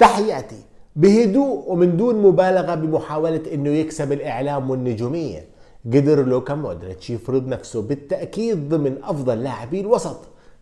تحياتي بهدوء ومن دون مبالغة بمحاولة انه يكسب الاعلام والنجومية قدر لوكا مودريتش يفرض نفسه بالتأكيد ضمن افضل لاعبي الوسط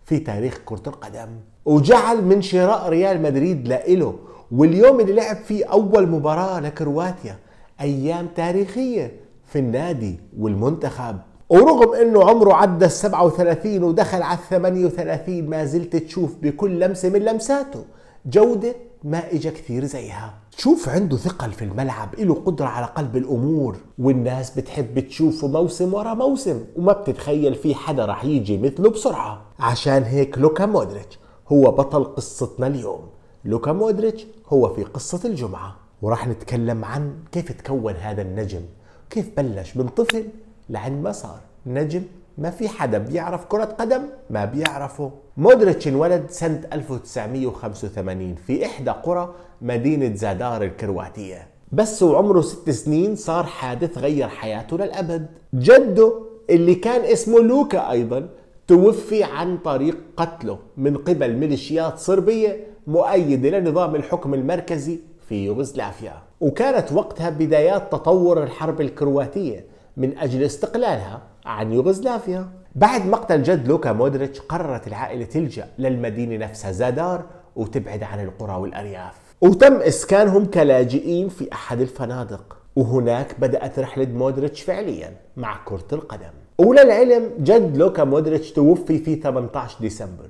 في تاريخ كرة القدم وجعل من شراء ريال مدريد لإله واليوم اللي لعب فيه أول مباراة لكرواتيا أيام تاريخية في النادي والمنتخب ورغم انه عمره عدى ال 37 ودخل على ال 38 ما زلت تشوف بكل لمسه من لمساته جوده ما اجى كثير زيها تشوف عنده ثقل في الملعب له قدرة على قلب الأمور والناس بتحب تشوفه موسم ورا موسم وما بتتخيل في حدا رح يجي مثله بسرعة عشان هيك لوكا مودريتش هو بطل قصتنا اليوم لوكا مودريتش هو في قصة الجمعة ورح نتكلم عن كيف تكون هذا النجم كيف بلش من طفل لعند ما صار نجم ما في حدا بيعرف كرة قدم ما بيعرفه مودريتش انولد سنة 1985 في إحدى قرى مدينة زادار الكرواتية بس وعمره ست سنين صار حادث غير حياته للأبد جده اللي كان اسمه لوكا أيضا توفي عن طريق قتله من قبل ميليشيات صربية مؤيدة لنظام الحكم المركزي في يوغوسلافيا وكانت وقتها بدايات تطور الحرب الكرواتية من أجل استقلالها عن يوغوسلافيا بعد مقتل جد لوكا مودريتش قررت العائلة تلجأ للمدينة نفسها زادار وتبعد عن القرى والأرياف وتم إسكانهم كلاجئين في أحد الفنادق وهناك بدأت رحلة مودريتش فعليا مع كرة القدم وللعلم جد لوكا مودريتش توفي في 18 ديسمبر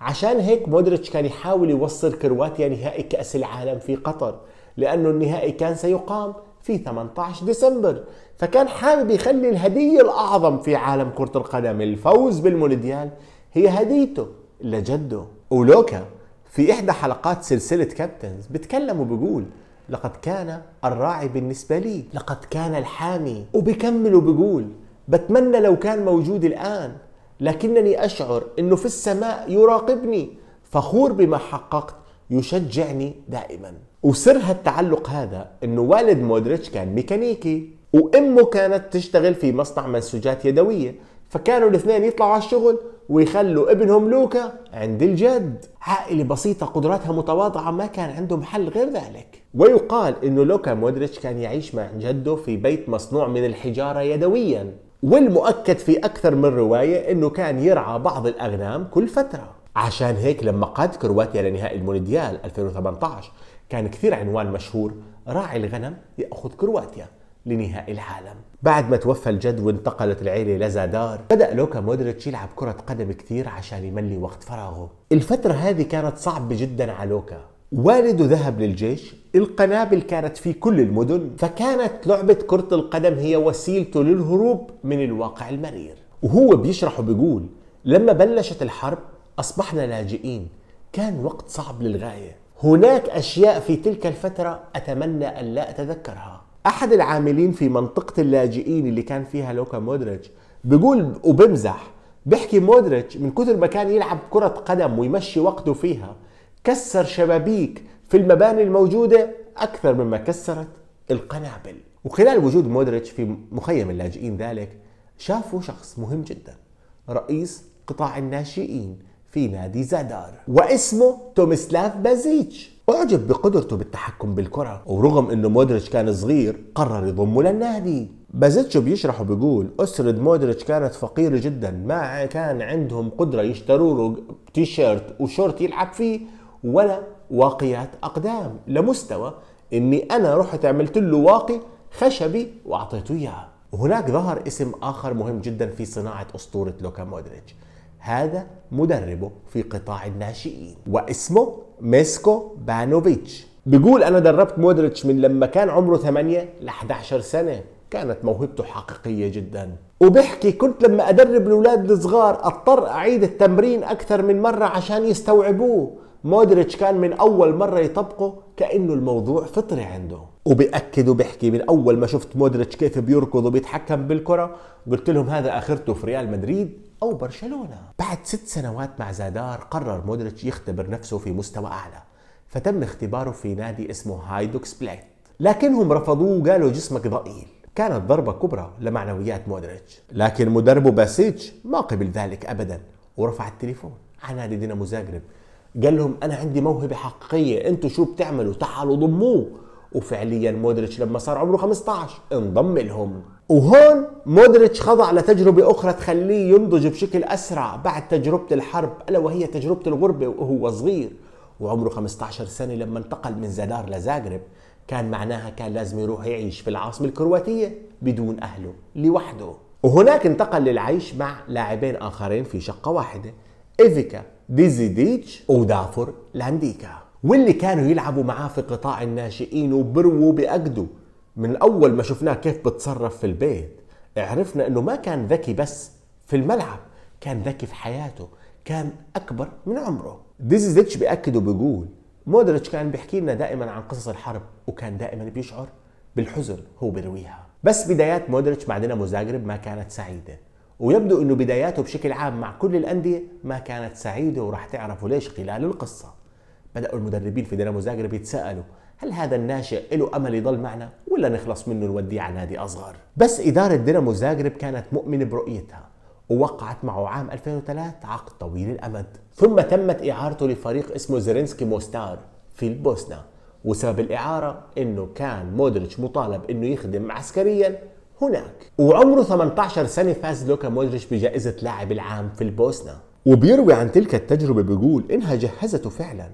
عشان هيك مودريتش كان يحاول يوصل كرواتيا نهائي كأس العالم في قطر لأنه النهائي كان سيقام في 18 ديسمبر فكان حابب يخلي الهدية الأعظم في عالم كرة القدم الفوز بالمونديال هي هديته لجده ولوكا في إحدى حلقات سلسلة كابتنز بتكلم وبقول لقد كان الراعي بالنسبة لي لقد كان الحامي وبكمل وبقول بتمنى لو كان موجود الآن لكنني أشعر أنه في السماء يراقبني فخور بما حققت يشجعني دائماً وسر هالتعلق هذا انه والد مودريتش كان ميكانيكي وامه كانت تشتغل في مصنع منسوجات يدويه فكانوا الاثنين يطلعوا على الشغل ويخلوا ابنهم لوكا عند الجد عائلة بسيطة قدراتها متواضعة ما كان عندهم حل غير ذلك ويقال انه لوكا مودريتش كان يعيش مع جده في بيت مصنوع من الحجارة يدويا والمؤكد في أكثر من رواية انه كان يرعى بعض الأغنام كل فترة عشان هيك لما قاد كرواتيا لنهائي المونديال 2018 كان كثير عنوان مشهور راعي الغنم يأخذ كرواتيا لنهائي العالم بعد ما توفى الجد وانتقلت العيلة لزادار بدأ لوكا مودريتش يلعب كرة قدم كثير عشان يملي وقت فراغه الفترة هذه كانت صعبة جدا على لوكا والده ذهب للجيش القنابل كانت في كل المدن فكانت لعبة كرة القدم هي وسيلته للهروب من الواقع المرير وهو بيشرح وبيقول لما بلشت الحرب أصبحنا لاجئين كان وقت صعب للغاية هناك أشياء في تلك الفترة أتمنى أن لا أتذكرها أحد العاملين في منطقة اللاجئين اللي كان فيها لوكا مودريتش بيقول وبمزح بيحكي مودريتش من كثر ما كان يلعب كرة قدم ويمشي وقته فيها كسر شبابيك في المباني الموجودة أكثر مما كسرت القنابل وخلال وجود مودريتش في مخيم اللاجئين ذلك شافوا شخص مهم جدا رئيس قطاع الناشئين في نادي زادار واسمه توميسلاف بازيتش أعجب بقدرته بالتحكم بالكرة ورغم أنه مودريتش كان صغير قرر يضمه للنادي بازيتش بيشرح وبيقول أسرة مودريتش كانت فقيرة جدا ما كان عندهم قدرة يشتروا له تيشيرت وشورت يلعب فيه ولا واقيات أقدام لمستوى أني أنا رحت عملت له واقي خشبي وأعطيته إياه وهناك ظهر اسم آخر مهم جدا في صناعة أسطورة لوكا مودريتش هذا مدربه في قطاع الناشئين واسمه ميسكو بانوفيتش بيقول انا دربت مودريتش من لما كان عمره 8 ل 11 سنه كانت موهبته حقيقيه جدا وبحكي كنت لما ادرب الاولاد الصغار اضطر اعيد التمرين اكثر من مره عشان يستوعبوه مودريتش كان من اول مره يطبقه كانه الموضوع فطري عنده وبأكد وبحكي من اول ما شفت مودريتش كيف بيركض وبيتحكم بالكره قلت لهم هذا اخرته في ريال مدريد أو برشلونة بعد ست سنوات مع زادار قرر مودريتش يختبر نفسه في مستوى أعلى فتم اختباره في نادي اسمه هايدوكس سبليت لكنهم رفضوه وقالوا جسمك ضئيل كانت ضربة كبرى لمعنويات مودريتش لكن مدربه باسيتش ما قبل ذلك أبدا ورفع التليفون على نادي دينامو زاغرب قال لهم أنا عندي موهبة حقيقية أنتوا شو بتعملوا تعالوا ضموه وفعليا مودريتش لما صار عمره 15 انضم لهم وهون مودريتش خضع لتجربة أخرى تخليه ينضج بشكل أسرع بعد تجربة الحرب ألا وهي تجربة الغربة وهو صغير وعمره 15 سنة لما انتقل من زدار لزاغرب كان معناها كان لازم يروح يعيش في العاصمة الكرواتية بدون أهله لوحده وهناك انتقل للعيش مع لاعبين آخرين في شقة واحدة إيفيكا ديزيديتش ودافور لانديكا واللي كانوا يلعبوا معاه في قطاع الناشئين وبروا بأجده من أول ما شفناه كيف بتصرف في البيت عرفنا أنه ما كان ذكي بس في الملعب كان ذكي في حياته كان أكبر من عمره ديزيزيتش بيأكد وبيقول مودريتش كان بيحكي لنا دائما عن قصص الحرب وكان دائما بيشعر بالحزن هو بيرويها بس بدايات مودريتش مع دينامو زاغرب ما كانت سعيده ويبدو انه بداياته بشكل عام مع كل الانديه ما كانت سعيده وراح تعرفوا ليش خلال القصه بدأوا المدربين في دينامو زاغرب يتساءلوا هل هذا الناشئ له امل يضل معنا ولا نخلص منه نوديه على نادي اصغر؟ بس اداره دينامو زاغرب كانت مؤمنه برؤيتها ووقعت معه عام 2003 عقد طويل الامد، ثم تمت اعارته لفريق اسمه زيرينسكي موستار في البوسنه، وسبب الاعاره انه كان مودريتش مطالب انه يخدم عسكريا هناك، وعمره 18 سنه فاز لوكا مودريتش بجائزه لاعب العام في البوسنه، وبيروي عن تلك التجربه بيقول انها جهزته فعلا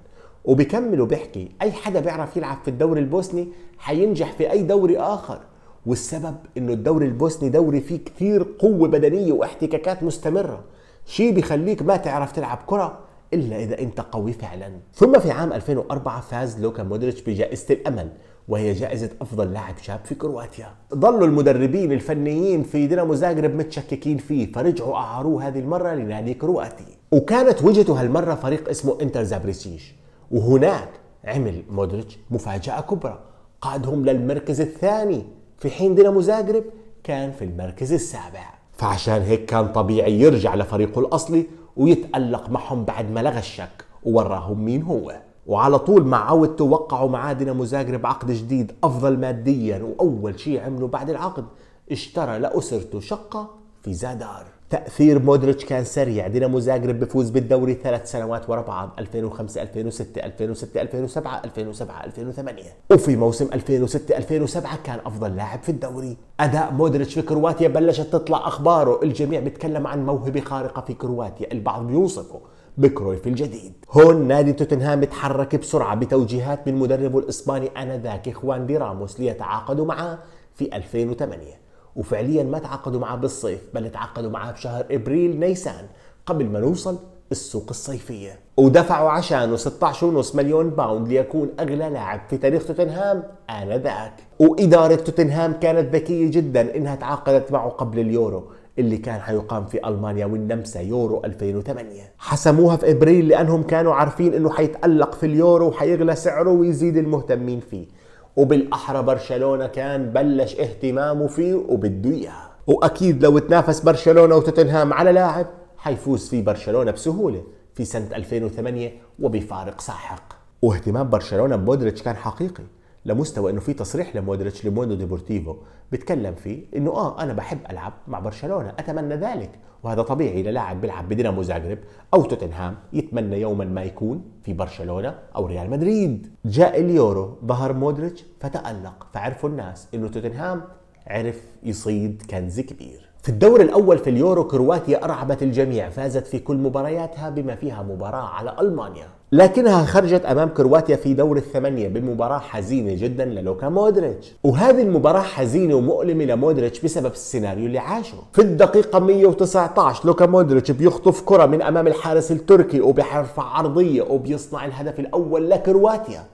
وبيكمل وبيحكي اي حدا بيعرف يلعب في الدوري البوسني حينجح في اي دوري اخر والسبب انه الدوري البوسني دوري فيه كثير قوه بدنيه واحتكاكات مستمره شيء بيخليك ما تعرف تلعب كره الا اذا انت قوي فعلا ثم في عام 2004 فاز لوكا مودريتش بجائزه الامل وهي جائزة أفضل لاعب شاب في كرواتيا ظلوا المدربين الفنيين في دينامو زاغرب متشككين فيه فرجعوا أعاروه هذه المرة لنادي كرواتي وكانت وجهته هالمرة فريق اسمه انتر زابريسيش وهناك عمل مودريتش مفاجأة كبرى قادهم للمركز الثاني في حين دينامو زاغرب كان في المركز السابع فعشان هيك كان طبيعي يرجع لفريقه الأصلي ويتألق معهم بعد ما لغى الشك ووراهم مين هو وعلى طول مع عودته وقعوا مع دينامو زاغرب عقد جديد أفضل ماديا وأول شيء عمله بعد العقد اشترى لأسرته شقة في زادار تاثير مودريتش كان سريع دينامو زاغرب بفوز بالدوري ثلاث سنوات ورا بعض 2005 2006 2006 2007 2007 2008 وفي موسم 2006 2007 كان افضل لاعب في الدوري اداء مودريتش في كرواتيا بلشت تطلع اخباره الجميع بيتكلم عن موهبه خارقه في كرواتيا البعض بيوصفه بكرويف الجديد هون نادي توتنهام تحرك بسرعة بتوجيهات من مدربه الإسباني آنذاك إخوان دي راموس ليتعاقدوا معه في 2008 وفعليا ما تعاقدوا معاه بالصيف بل تعاقدوا معاه بشهر ابريل نيسان قبل ما نوصل السوق الصيفية ودفعوا عشانه 16.5 مليون باوند ليكون أغلى لاعب في تاريخ توتنهام آنذاك وإدارة توتنهام كانت ذكية جدا إنها تعاقدت معه قبل اليورو اللي كان حيقام في المانيا والنمسا يورو 2008 حسموها في ابريل لانهم كانوا عارفين انه حيتالق في اليورو وحيغلى سعره ويزيد المهتمين فيه وبالاحرى برشلونه كان بلش اهتمامه فيه وبده اياه واكيد لو تنافس برشلونه وتوتنهام على لاعب حيفوز فيه برشلونه بسهوله في سنه 2008 وبفارق ساحق واهتمام برشلونه بمودريتش كان حقيقي لمستوى انه في تصريح لمودريتش لموندو ديبورتيفو بيتكلم فيه انه اه انا بحب العب مع برشلونه اتمنى ذلك وهذا طبيعي للاعب بيلعب بدينامو زاغرب او توتنهام يتمنى يوما ما يكون في برشلونه او ريال مدريد جاء اليورو ظهر مودريتش فتالق فعرفوا الناس انه توتنهام عرف يصيد كنز كبير في الدور الأول في اليورو كرواتيا أرعبت الجميع فازت في كل مبارياتها بما فيها مباراة على ألمانيا لكنها خرجت أمام كرواتيا في دور الثمانية بمباراة حزينة جدا للوكا مودريتش وهذه المباراة حزينة ومؤلمة لمودريتش بسبب السيناريو اللي عاشه في الدقيقة 119 لوكا مودريتش بيخطف كرة من أمام الحارس التركي وبيرفع عرضية وبيصنع الهدف الأول لكرواتيا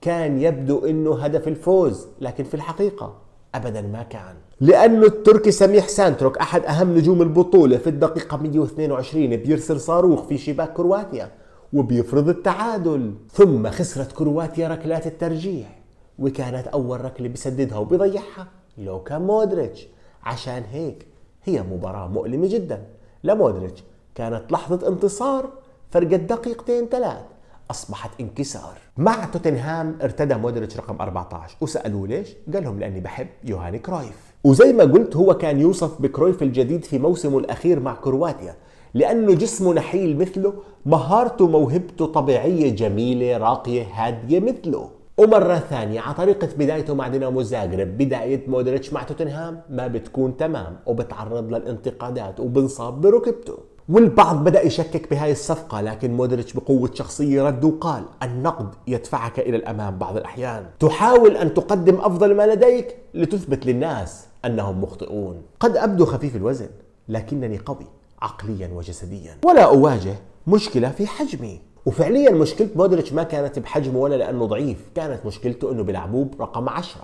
كان يبدو أنه هدف الفوز لكن في الحقيقة ابدا ما كان لانه التركي سميح سانتروك احد اهم نجوم البطوله في الدقيقه 122 بيرسل صاروخ في شباك كرواتيا وبيفرض التعادل ثم خسرت كرواتيا ركلات الترجيح وكانت اول ركله بيسددها وبيضيعها لوكا مودريتش عشان هيك هي مباراه مؤلمه جدا لمودريتش كانت لحظه انتصار فرقت دقيقتين ثلاث اصبحت انكسار مع توتنهام ارتدى مودريتش رقم 14 وسالوه ليش قال لهم لاني بحب يوهاني كرويف وزي ما قلت هو كان يوصف بكرويف الجديد في موسمه الاخير مع كرواتيا لانه جسمه نحيل مثله مهارته موهبته طبيعيه جميله راقيه هاديه مثله ومرة ثانية على طريقة بدايته مع دينامو زاغرب بداية مودريتش مع توتنهام ما بتكون تمام وبتعرض للانتقادات وبنصاب بركبته والبعض بدأ يشكك بهاي الصفقة لكن مودريتش بقوة شخصية رد وقال النقد يدفعك إلى الأمام بعض الأحيان تحاول أن تقدم أفضل ما لديك لتثبت للناس أنهم مخطئون قد أبدو خفيف الوزن لكنني قوي عقليا وجسديا ولا أواجه مشكلة في حجمي وفعليا مشكلة مودريتش ما كانت بحجمه ولا لأنه ضعيف كانت مشكلته أنه بيلعبوه برقم 10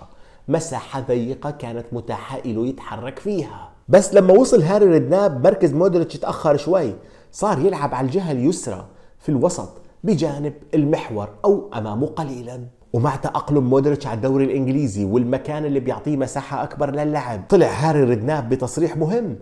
مساحة ضيقة كانت متاحة له يتحرك فيها بس لما وصل هاري ردناب مركز مودريتش اتاخر شوي صار يلعب على الجهه اليسرى في الوسط بجانب المحور او امامه قليلا ومع تأقلم مودريتش على الدوري الإنجليزي والمكان اللي بيعطيه مساحة أكبر للعب طلع هاري ردناب بتصريح مهم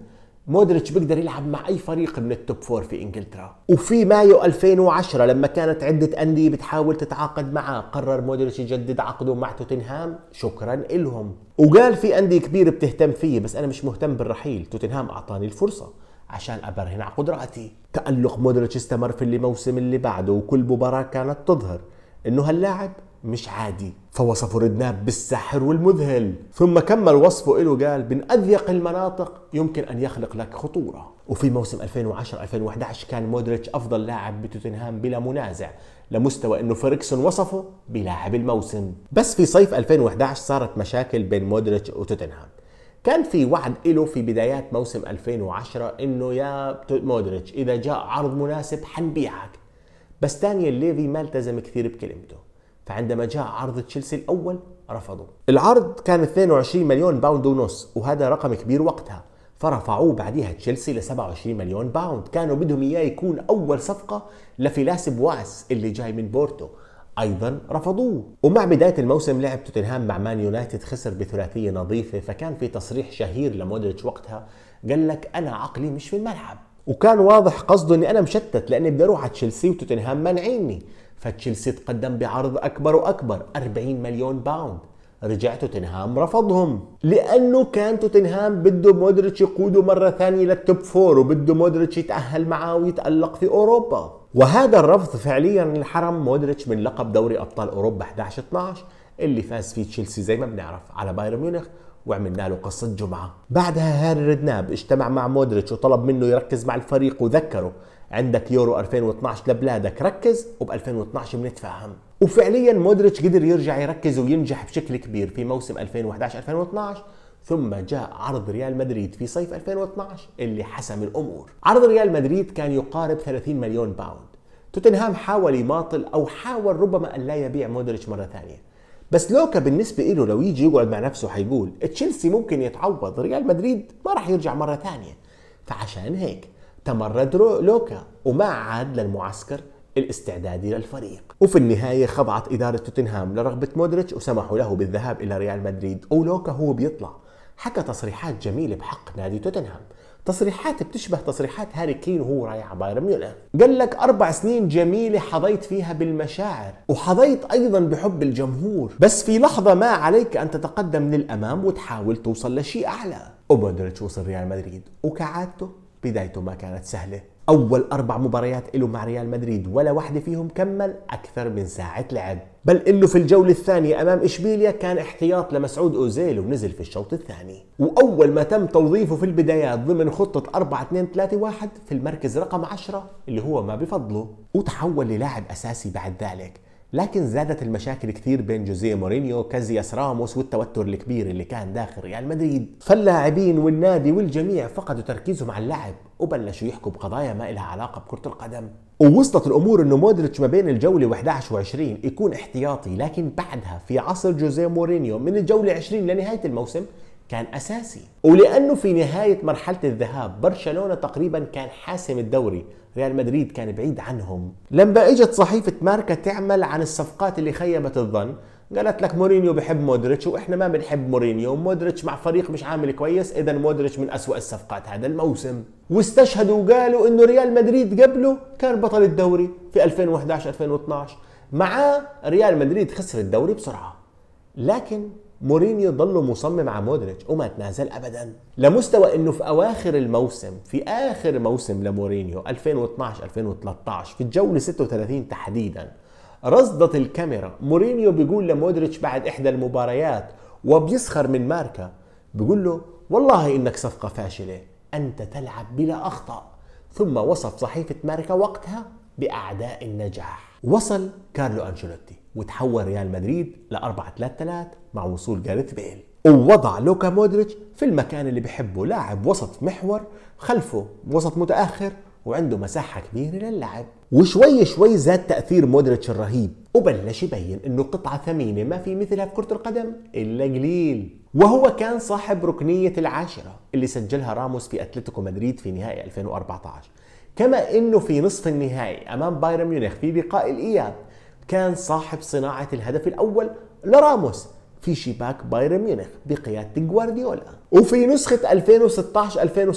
مودريتش بيقدر يلعب مع اي فريق من التوب فور في انجلترا وفي مايو 2010 لما كانت عده انديه بتحاول تتعاقد معاه قرر مودريتش يجدد عقده مع توتنهام شكرا لهم وقال في انديه كبيره بتهتم فيه بس انا مش مهتم بالرحيل توتنهام اعطاني الفرصه عشان ابرهن على قدراتي تالق مودريتش استمر في الموسم موسم اللي بعده وكل مباراه كانت تظهر انه هاللاعب مش عادي فوصفوا ردناب بالساحر والمذهل ثم كمل وصفه له قال من أذيق المناطق يمكن أن يخلق لك خطورة وفي موسم 2010-2011 كان مودريتش أفضل لاعب بتوتنهام بلا منازع لمستوى أنه فيركسون وصفه بلاعب الموسم بس في صيف 2011 صارت مشاكل بين مودريتش وتوتنهام كان في وعد له في بدايات موسم 2010 انه يا مودريتش اذا جاء عرض مناسب حنبيعك بس دانيال ليفي ما التزم كثير بكلمته فعندما جاء عرض تشيلسي الأول رفضوا العرض كان 22 مليون باوند ونص وهذا رقم كبير وقتها فرفعوه بعدها تشيلسي ل 27 مليون باوند كانوا بدهم اياه يكون اول صفقه لفيلاس بواس اللي جاي من بورتو ايضا رفضوه ومع بدايه الموسم لعب توتنهام مع مان يونايتد خسر بثلاثيه نظيفه فكان في تصريح شهير لمودريتش وقتها قال لك انا عقلي مش في الملعب وكان واضح قصده اني انا مشتت لاني بدي اروح على تشيلسي وتوتنهام مانعيني فتشيلسي تقدم بعرض أكبر وأكبر 40 مليون باوند رجع توتنهام رفضهم لانه كان توتنهام بده مودريتش يقوده مره ثانيه للتوب فور وبده مودريتش يتاهل معاه ويتالق في اوروبا وهذا الرفض فعليا حرم مودريتش من لقب دوري ابطال اوروبا 11 12 اللي فاز فيه تشيلسي زي ما بنعرف على بايرن ميونخ وعملنا له قصة جمعة بعدها هاري ردناب اجتمع مع مودريتش وطلب منه يركز مع الفريق وذكره عندك يورو 2012 لبلادك ركز وب 2012 بنتفاهم وفعليا مودريتش قدر يرجع يركز وينجح بشكل كبير في موسم 2011 2012 ثم جاء عرض ريال مدريد في صيف 2012 اللي حسم الامور عرض ريال مدريد كان يقارب 30 مليون باوند توتنهام حاول يماطل او حاول ربما ان لا يبيع مودريتش مره ثانيه بس لوكا بالنسبة له لو يجي يقعد مع نفسه حيقول تشيلسي ممكن يتعوض ريال مدريد ما راح يرجع مرة ثانية فعشان هيك تمرد لوكا وما عاد للمعسكر الاستعدادي للفريق وفي النهاية خضعت إدارة توتنهام لرغبة مودريتش وسمحوا له بالذهاب إلى ريال مدريد ولوكا هو بيطلع حكى تصريحات جميلة بحق نادي توتنهام تصريحات بتشبه تصريحات هاري كين وهو رايح على بايرن ميونخ قال لك اربع سنين جميله حظيت فيها بالمشاعر وحظيت ايضا بحب الجمهور بس في لحظه ما عليك ان تتقدم للامام وتحاول توصل لشيء اعلى ومودريتش وصل ريال مدريد وكعادته بدايته ما كانت سهلة أول أربع مباريات له مع ريال مدريد ولا واحدة فيهم كمل أكثر من ساعة لعب بل انه في الجوله الثانيه امام اشبيليا كان احتياط لمسعود اوزيل ونزل في الشوط الثاني واول ما تم توظيفه في البدايات ضمن خطه 4 2 3 1 في المركز رقم 10 اللي هو ما بفضله وتحول للاعب اساسي بعد ذلك لكن زادت المشاكل كثير بين جوزيه مورينيو كازياس راموس والتوتر الكبير اللي كان داخل ريال يعني مدريد فاللاعبين والنادي والجميع فقدوا تركيزهم على اللعب وبلشوا يحكوا بقضايا ما لها علاقه بكره القدم ووصلت الامور انه مودريتش ما بين الجوله و11 و20 يكون احتياطي لكن بعدها في عصر جوزيه مورينيو من الجوله 20 لنهايه الموسم كان اساسي ولانه في نهايه مرحله الذهاب برشلونه تقريبا كان حاسم الدوري ريال مدريد كان بعيد عنهم لما اجت صحيفه ماركا تعمل عن الصفقات اللي خيبت الظن قالت لك مورينيو بحب مودريتش واحنا ما بنحب مورينيو مودريتش مع فريق مش عامل كويس اذا مودريتش من أسوأ الصفقات هذا الموسم واستشهدوا وقالوا انه ريال مدريد قبله كان بطل الدوري في 2011 2012 معاه ريال مدريد خسر الدوري بسرعه لكن مورينيو ضل مصمم على مودريتش وما تنازل ابدا لمستوى انه في اواخر الموسم في اخر موسم لمورينيو 2012 2013 في الجوله 36 تحديدا رصدت الكاميرا مورينيو بيقول لمودريتش بعد احدى المباريات وبيسخر من ماركا بيقول له والله انك صفقه فاشله انت تلعب بلا اخطاء ثم وصف صحيفه ماركا وقتها باعداء النجاح وصل كارلو انشيلوتي وتحول ريال مدريد ل 4 3 3 مع وصول جاريث بيل ووضع لوكا مودريتش في المكان اللي بحبه لاعب وسط محور خلفه وسط متاخر وعنده مساحة كبيرة للعب وشوي شوي زاد تأثير مودريتش الرهيب وبلش يبين انه قطعة ثمينة ما في مثلها في كرة القدم الا قليل وهو كان صاحب ركنية العاشرة اللي سجلها راموس في اتلتيكو مدريد في نهائي 2014 كما انه في نصف النهائي امام بايرن ميونخ في لقاء الاياب كان صاحب صناعة الهدف الأول لراموس في شباك بايرن ميونخ بقيادة جوارديولا وفي نسخة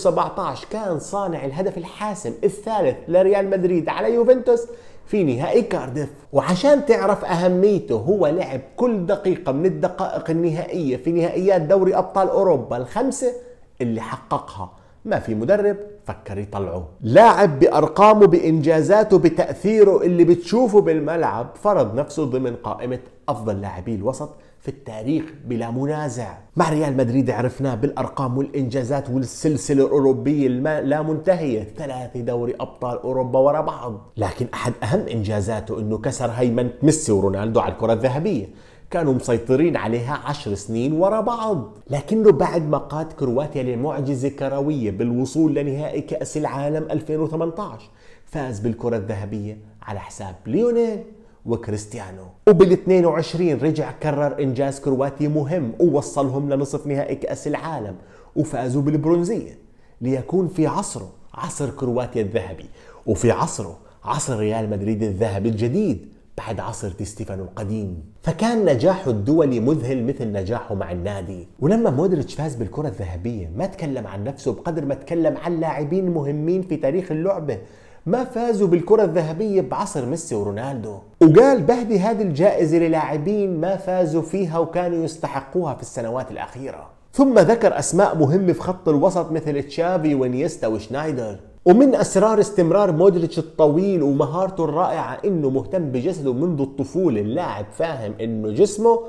2016-2017 كان صانع الهدف الحاسم الثالث لريال مدريد على يوفنتوس في نهائي كارديف وعشان تعرف أهميته هو لعب كل دقيقة من الدقائق النهائية في نهائيات دوري أبطال أوروبا الخمسة اللي حققها ما في مدرب فكر يطلعه لاعب بأرقامه بإنجازاته بتأثيره اللي بتشوفه بالملعب فرض نفسه ضمن قائمة أفضل لاعبي الوسط في التاريخ بلا منازع مع ريال مدريد عرفناه بالأرقام والإنجازات والسلسلة الأوروبية اللا منتهية ثلاثة دوري أبطال أوروبا ورا بعض لكن أحد أهم إنجازاته أنه كسر هيمنة ميسي ورونالدو على الكرة الذهبية كانوا مسيطرين عليها عشر سنين ورا بعض لكنه بعد ما قاد كرواتيا لمعجزة كروية بالوصول لنهائي كأس العالم 2018 فاز بالكرة الذهبية على حساب ليونيل وكريستيانو وبال 22 رجع كرر إنجاز كرواتي مهم ووصلهم لنصف نهائي كأس العالم وفازوا بالبرونزية ليكون في عصره عصر كرواتيا الذهبي وفي عصره عصر ريال مدريد الذهبي الجديد بعد عصر دي ستيفانو القديم فكان نجاحه الدولي مذهل مثل نجاحه مع النادي ولما مودريتش فاز بالكرة الذهبية ما تكلم عن نفسه بقدر ما تكلم عن لاعبين مهمين في تاريخ اللعبة ما فازوا بالكرة الذهبية بعصر ميسي ورونالدو وقال بهدي هذه الجائزة للاعبين ما فازوا فيها وكانوا يستحقوها في السنوات الأخيرة ثم ذكر أسماء مهمة في خط الوسط مثل تشافي ونيستا وشنايدر ومن اسرار استمرار مودريتش الطويل ومهارته الرائعه انه مهتم بجسده منذ الطفوله، اللاعب فاهم انه جسمه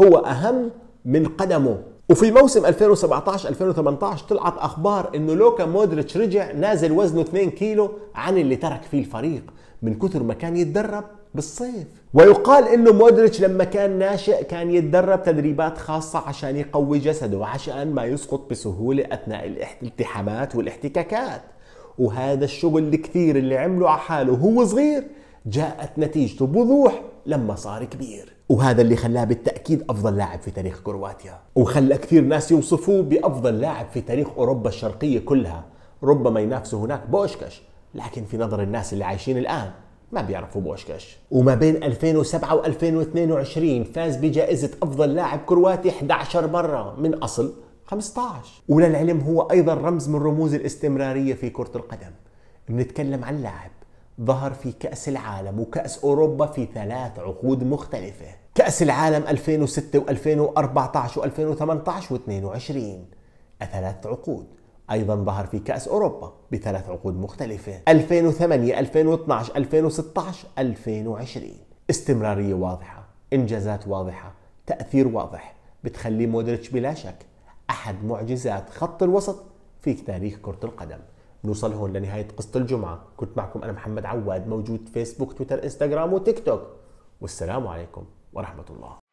هو اهم من قدمه وفي موسم 2017 2018 طلعت اخبار انه لوكا مودريتش رجع نازل وزنه 2 كيلو عن اللي ترك فيه الفريق من كثر ما كان يتدرب بالصيف ويقال انه مودريتش لما كان ناشئ كان يتدرب تدريبات خاصة عشان يقوي جسده عشان ما يسقط بسهولة اثناء الالتحامات والاحتكاكات وهذا الشغل الكثير اللي عمله على حاله وهو صغير جاءت نتيجته بوضوح لما صار كبير وهذا اللي خلاه بالتأكيد أفضل لاعب في تاريخ كرواتيا وخلى كثير ناس يوصفوه بأفضل لاعب في تاريخ أوروبا الشرقية كلها ربما ينافسه هناك بوشكش لكن في نظر الناس اللي عايشين الآن ما بيعرفوا بوشكش وما بين 2007 و 2022 فاز بجائزة أفضل لاعب كرواتي 11 مرة من أصل 15 وللعلم هو ايضا رمز من رموز الاستمراريه في كره القدم بنتكلم عن لاعب ظهر في كأس العالم وكأس أوروبا في ثلاث عقود مختلفة كأس العالم 2006 و2014 و2018 و22 ثلاث عقود أيضا ظهر في كأس أوروبا بثلاث عقود مختلفة 2008 2012 2016 2020 استمرارية واضحة إنجازات واضحة تأثير واضح بتخلي مودريتش بلا شك أحد معجزات خط الوسط في تاريخ كرة القدم نوصل هون لنهاية قصة الجمعة كنت معكم أنا محمد عواد موجود فيسبوك تويتر إنستغرام وتيك توك والسلام عليكم ورحمة الله